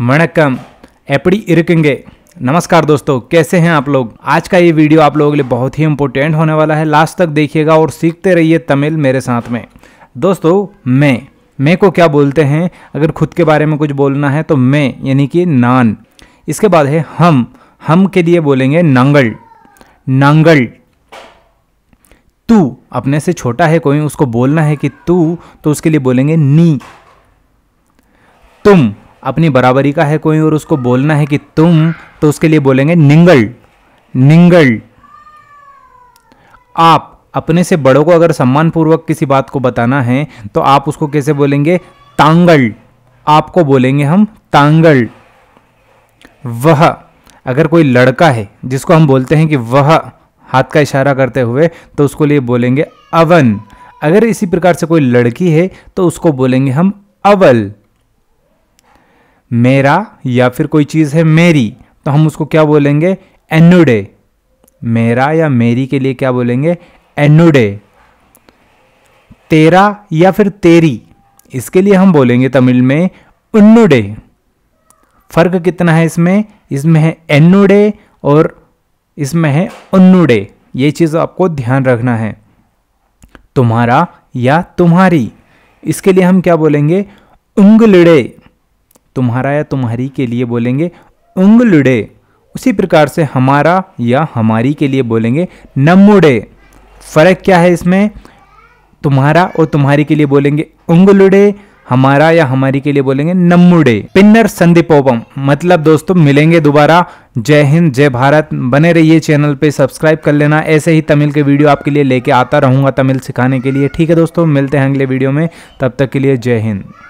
वणकम एपड़ी इरकेंगे नमस्कार दोस्तों कैसे हैं आप लोग आज का ये वीडियो आप लोगों के लिए बहुत ही इम्पोर्टेंट होने वाला है लास्ट तक देखिएगा और सीखते रहिए तमिल मेरे साथ में दोस्तों मैं मैं को क्या बोलते हैं अगर खुद के बारे में कुछ बोलना है तो मैं यानी कि नान इसके बाद है हम हम के लिए बोलेंगे नांगल नांगल तू अपने से छोटा है कोई उसको बोलना है कि तू तो उसके लिए बोलेंगे नी तुम अपनी बराबरी का है कोई और उसको बोलना है कि तुम तो उसके लिए बोलेंगे निंगल निंगल आप अपने से बड़ों को अगर सम्मानपूर्वक किसी बात को बताना है तो आप उसको कैसे बोलेंगे तांगल आपको बोलेंगे हम तांगल वह अगर कोई लड़का है जिसको हम बोलते हैं कि वह हाथ का इशारा करते हुए तो उसको लिए बोलेंगे अवन अगर इसी प्रकार से कोई लड़की है तो उसको बोलेंगे हम अवल मेरा या फिर कोई चीज़ है मेरी तो हम उसको क्या बोलेंगे एनुडे मेरा या मेरी के लिए क्या बोलेंगे एनुडे तेरा या फिर तेरी इसके लिए हम बोलेंगे तमिल में उन्नुडे फर्क कितना है इसमें इसमें है एनुडे और इसमें है उन्नुडे ये चीज़ आपको ध्यान रखना है तुम्हारा या तुम्हारी इसके लिए हम क्या बोलेंगे उंगलड़े तुम्हारा या तुम्हारी के लिए बोलेंगे उंगलुडे उसी प्रकार से हमारा या हमारी के लिए बोलेंगे नमुडे फ़र्क क्या है इसमें तुम्हारा और तुम्हारी के लिए बोलेंगे उंगलुडे हमारा या हमारी के लिए बोलेंगे नमुड़े पिन्नर संदीपोपम मतलब दोस्तों मिलेंगे दोबारा जय हिंद जय भारत बने रहिए चैनल पे सब्सक्राइब कर लेना ऐसे ही तमिल के वीडियो आपके लिए लेके आता रहूँगा तमिल सिखाने के लिए ठीक है दोस्तों मिलते हैं अगले वीडियो में तब तक के लिए जय हिंद